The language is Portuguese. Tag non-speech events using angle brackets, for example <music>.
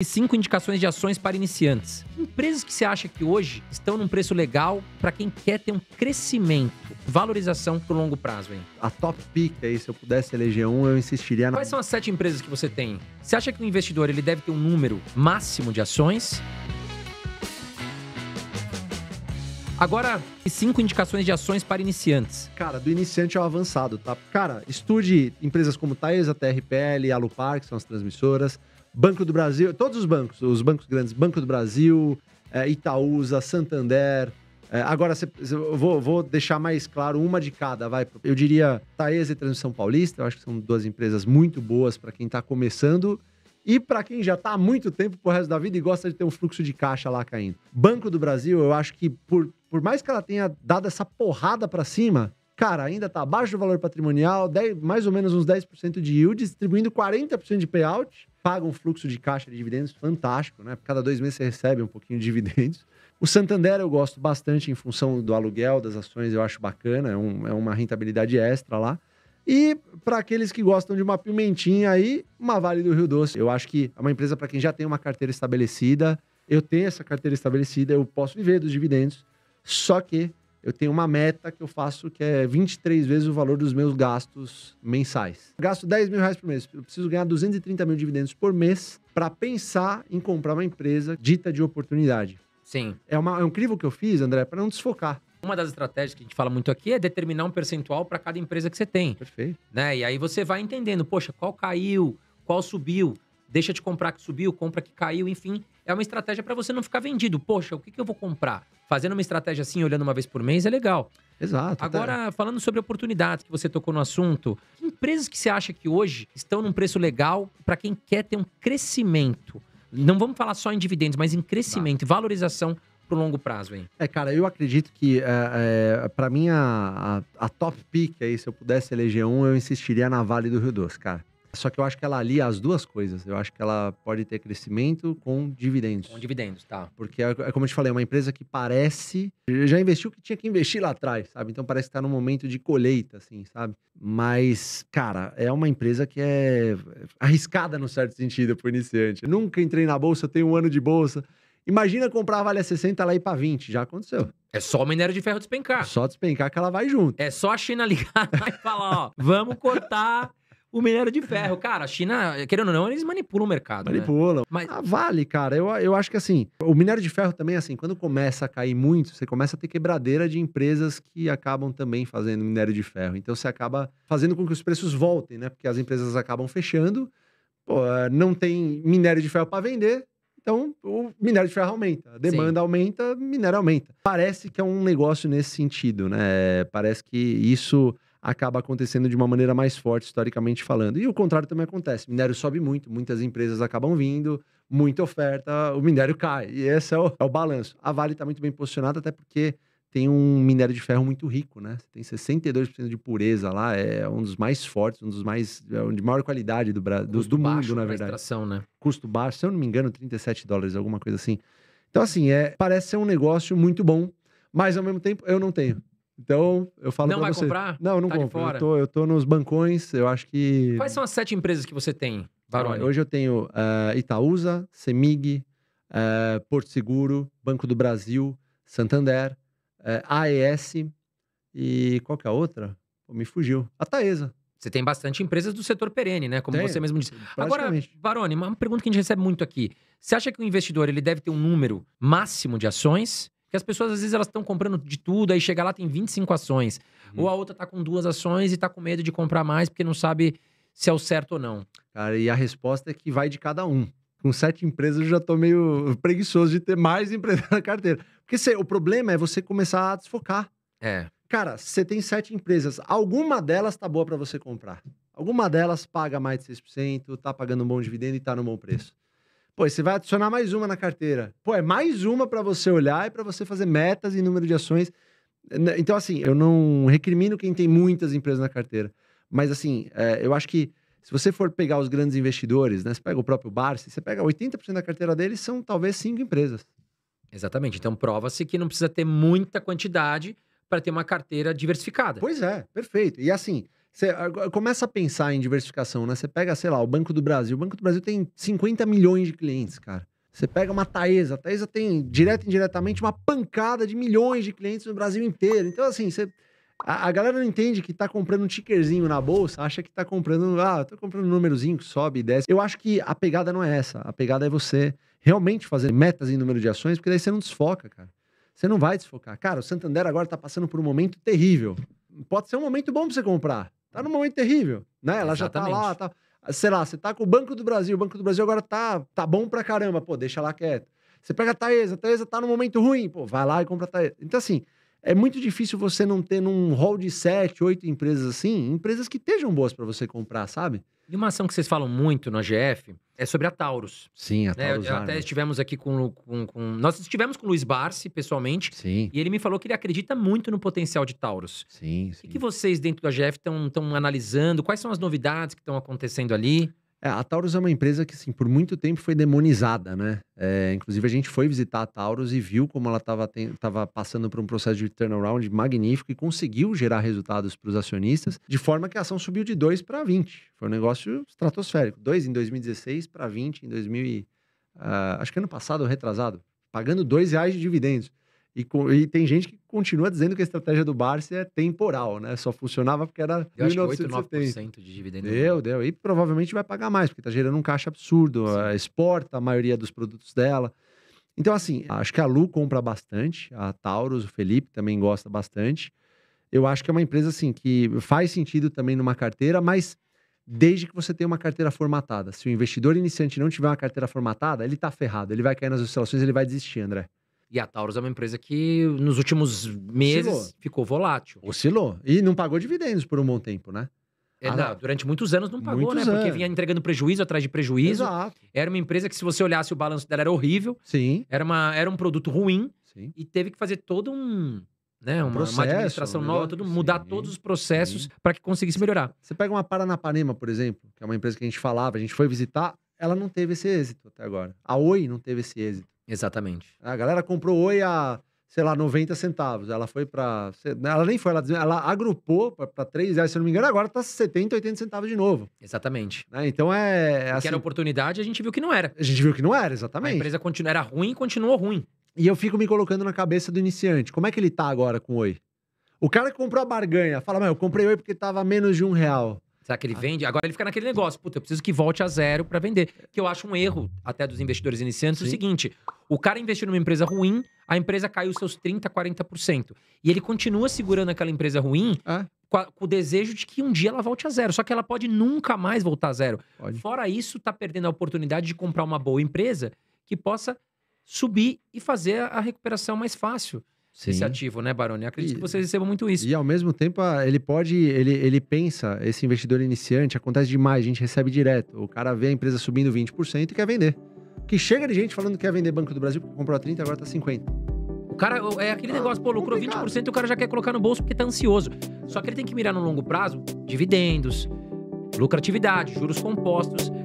e cinco indicações de ações para iniciantes. Empresas que você acha que hoje estão num preço legal para quem quer ter um crescimento, valorização o longo prazo, hein? A top pick aí, se eu pudesse eleger um, eu insistiria na. Quais são as sete empresas que você tem? Você acha que o investidor ele deve ter um número máximo de ações? Agora, cinco indicações de ações para iniciantes. Cara, do iniciante ao avançado, tá? Cara, estude empresas como Taesa, TRPL, Alupar, que são as transmissoras, Banco do Brasil, todos os bancos, os bancos grandes, Banco do Brasil, é, Itaúsa, Santander. É, agora, cê, cê, vou, vou, deixar mais claro uma de cada, vai. Eu diria Taesa e Transmissão Paulista, eu acho que são duas empresas muito boas para quem está começando e para quem já está há muito tempo o resto da vida e gosta de ter um fluxo de caixa lá caindo. Banco do Brasil, eu acho que por, por mais que ela tenha dado essa porrada para cima, cara, ainda tá abaixo do valor patrimonial, 10, mais ou menos uns 10% de yield, distribuindo 40% de payout, paga um fluxo de caixa de dividendos fantástico, né? Cada dois meses você recebe um pouquinho de dividendos. O Santander eu gosto bastante em função do aluguel, das ações, eu acho bacana, é, um, é uma rentabilidade extra lá. E para aqueles que gostam de uma pimentinha aí, uma Vale do Rio Doce. Eu acho que é uma empresa para quem já tem uma carteira estabelecida. Eu tenho essa carteira estabelecida, eu posso viver dos dividendos. Só que eu tenho uma meta que eu faço que é 23 vezes o valor dos meus gastos mensais. Eu gasto 10 mil reais por mês, eu preciso ganhar 230 mil dividendos por mês para pensar em comprar uma empresa dita de oportunidade. Sim. É, uma, é um crivo que eu fiz, André, para não desfocar. Uma das estratégias que a gente fala muito aqui é determinar um percentual para cada empresa que você tem. Perfeito. Né? E aí você vai entendendo, poxa, qual caiu, qual subiu deixa de comprar que subiu, compra que caiu, enfim. É uma estratégia para você não ficar vendido. Poxa, o que, que eu vou comprar? Fazendo uma estratégia assim, olhando uma vez por mês, é legal. Exato. Agora, até... falando sobre oportunidades que você tocou no assunto, que empresas que você acha que hoje estão num preço legal para quem quer ter um crescimento? Não vamos falar só em dividendos, mas em crescimento, tá. valorização pro longo prazo, hein? É, cara, eu acredito que, é, é para mim, a, a, a, top pick aí, se eu pudesse eleger um, eu insistiria na Vale do Rio Doce, cara. Só que eu acho que ela alia as duas coisas. Eu acho que ela pode ter crescimento com dividendos. Com dividendos, tá. Porque é, é como eu te falei, é uma empresa que parece. Já investiu o que tinha que investir lá atrás, sabe? Então parece que tá num momento de colheita, assim, sabe? Mas, cara, é uma empresa que é arriscada no certo sentido pro iniciante. Eu nunca entrei na bolsa, eu tenho um ano de bolsa. Imagina comprar a Vale a 60 lá ir pra 20. Já aconteceu. É só o minério de ferro despencar. Só despencar que ela vai junto. É só a China ligar <laughs> e falar, ó, vamos cortar o minério de ferro. Cara, a China, querendo ou não, eles manipulam o mercado. Né? Manipulam. Né? Mas... Ah, vale, cara. Eu, eu acho que assim, o minério de ferro também, assim, quando começa a cair muito, você começa a ter quebradeira de empresas que acabam também fazendo minério de ferro. Então você acaba fazendo com que os preços voltem, né? Porque as empresas acabam fechando, pô, eh, não tem minério de ferro para vender. Então, o minério de ferro aumenta, a demanda Sim. aumenta, minério aumenta. Parece que é um negócio nesse sentido, né? Parece que isso acaba acontecendo de uma maneira mais forte, historicamente falando. E o contrário também acontece. Minério sobe muito, muitas empresas acabam vindo, muita oferta, o minério cai. E esse é o, é o balanço. A Vale está muito bem posicionada, até porque tem um minério de ferro muito rico, né? Tem 62% de pureza lá, é um dos mais fortes, um dos mais é um de maior qualidade do, Brasil, dos do baixo, mundo, na verdade. Extração, né? Custo baixo, se eu não me engano, 37 dólares, alguma coisa assim. Então assim, é, parece ser um negócio muito bom, mas ao mesmo tempo eu não tenho. Então, eu falo Não vai você, comprar? Não, eu não tá compro. Eu tô, eu tô nos bancões, eu acho que... Quais são as sete empresas que você tem, Baroni? Hoje eu tenho uh, Itaúsa, Semig, uh, Porto Seguro, Banco do Brasil, Santander, uh, eh, AES e qual que é a outra? Pô, me fugiu. A Taesa. Você tem bastante empresas do setor perene, né? Como tem, você mesmo disse. Agora, Baroni, uma pergunta que a gente recebe muito aqui. Você acha que o investidor ele deve ter um número máximo de ações porque as pessoas, às vezes, elas estão comprando de tudo, aí chega lá, tem 25 ações. Hum. Ou a outra tá com duas ações e tá com medo de comprar mais, porque não sabe se é o certo ou não. Cara, e a resposta é que vai de cada um. Com sete empresas eu já tô meio preguiçoso de ter mais <laughs> empresa na carteira. Porque cê, o problema é você começar a desfocar. É. Cara, você tem sete empresas, alguma delas tá boa para você comprar. Alguma delas paga mais de 6%, tá pagando um bom dividendo e tá no bom preço. Pô, você vai adicionar mais uma na carteira. Pô, é mais uma para você olhar e para você fazer metas e número de ações. Né, então, assim, eu não recrimino quem tem muitas empresas na carteira. Mas, assim, é, eu acho que se você for pegar os grandes investidores, né? Você pega o próprio Barsi, você pega 80% da carteira deles, são talvez cinco empresas. Exatamente. Então, prova-se que não precisa ter muita quantidade para ter uma carteira diversificada. Pois é, perfeito. E assim, você começa a pensar em diversificação, né? Você pega, sei lá, o Banco do Brasil. O Banco do Brasil tem 50 milhões de clientes, cara. Você pega uma Taesa. A Taesa tem, direto e indiretamente, uma pancada de milhões de clientes no Brasil inteiro. Então, assim, você... A, a, galera não entende que tá comprando um tickerzinho na bolsa, acha que tá comprando, ah, tô comprando um númerozinho que sobe e desce. Eu acho que a pegada não é essa. A pegada é você realmente fazer metas em número de ações, porque daí você não desfoca, cara. Você não vai desfocar. Cara, o Santander agora tá passando por um momento terrível. Pode ser um momento bom pra você comprar. Tá num momento terrível, né? Ela Exatamente. já tá lá, tá sei lá, você tá com o Banco do Brasil, o Banco do Brasil agora tá, tá bom pra caramba, pô, deixa lá quieto. Você pega a Taesa, a Taesa tá num momento ruim, pô, vai lá e compra a Taesa. Então, assim, é muito difícil você não ter num hall de sete, oito empresas assim, empresas que estejam boas para você comprar, sabe? E uma ação que vocês falam muito na GF é sobre a Taurus. Sim, a né, Taurus. Né? Até estivemos aqui com, com, com, Nós estivemos com o Luiz Barsi, pessoalmente. Sim. E ele me falou que ele acredita muito no potencial de Taurus. Sim, sim. O que vocês, dentro da GF, estão analisando? Quais são as novidades que estão acontecendo ali? É, a Taurus é uma empresa que, assim, por muito tempo foi demonizada, né? É, inclusive, a gente foi visitar a Taurus e viu como ela estava passando por um processo de turnaround magnífico e conseguiu gerar resultados para os acionistas, de forma que a ação subiu de 2 para 20. Foi um negócio estratosférico. 2 em 2016 para 20 em 2000 e, uh, acho que ano passado, retrasado, pagando 2 reais de dividendos. E, e, tem gente que continua dizendo que a estratégia do Barça é temporal, né? Só funcionava porque era Eu 1970. de dividendo. Deu, deu. E provavelmente vai pagar mais, porque está gerando um caixa absurdo. É, exporta a maioria dos produtos dela. Então, assim, acho que a Lu compra bastante, a Taurus, o Felipe também gosta bastante. Eu acho que é uma empresa, assim, que faz sentido também numa carteira, mas desde que você tenha uma carteira formatada. Se o investidor iniciante não tiver uma carteira formatada, ele está ferrado, ele vai cair nas oscilações, ele vai desistir, André. E a Taurus é uma empresa que nos últimos meses Oscilou. ficou volátil. Oscilou. E não pagou dividendos por um bom tempo, né? É, ah, não, durante muitos anos não pagou, né? Anos. Porque vinha entregando prejuízo atrás de prejuízo. Exato. Era uma empresa que, se você olhasse o balanço dela, era horrível. Sim. Era, uma, era um produto ruim. Sim. E teve que fazer todo um. Né, um uma, processo, uma, administração nova, tudo, assim. mudar sim. todos os processos para que conseguisse melhorar. Você pega uma Paranapanema, por exemplo, que é uma empresa que a gente falava, a gente foi visitar, ela não teve esse êxito até agora. A Oi não teve esse êxito. Exatamente. A galera comprou oi a, sei lá, 90 centavos. Ela foi para. Né, ela nem foi, ela, ela agrupou para 3 reais, é, se não me engano, agora tá 70, 80 centavos de novo. Exatamente. Né? Então é. é assim... Que era oportunidade, a gente viu que não era. A gente viu que não era, exatamente. A empresa continu... era ruim e continuou ruim. E eu fico me colocando na cabeça do iniciante. Como é que ele tá agora com oi? O cara que comprou a barganha fala, mas eu comprei oi porque tava menos de um real. Será que ele ah. vende? Agora ele fica naquele negócio. Puta, eu preciso que volte a zero para vender. Que eu acho um erro até dos investidores iniciantes. Sim. O seguinte: o cara investiu numa empresa ruim, a empresa caiu seus 30%, 40%. E ele continua segurando aquela empresa ruim ah. com, a, com, o desejo de que um dia ela volte a zero. Só que ela pode nunca mais voltar a zero. Pode. Fora isso, tá perdendo a oportunidade de comprar uma boa empresa que possa subir e fazer a recuperação mais fácil. Sim. esse ativo, né, Baroni? Acredito e, que vocês recebam muito isso. E ao mesmo tempo, ele pode, ele, ele pensa, esse investidor iniciante, acontece demais, a gente recebe direto. O cara vê a empresa subindo 20% e quer vender. Que chega de gente falando que quer vender Banco do Brasil, porque comprou a 30, agora tá 50. O cara, é aquele ah, negócio, pô, lucrou 20% e o cara já quer colocar no bolso porque tá ansioso. Só que ele tem que mirar no longo prazo, dividendos, lucratividade, juros compostos.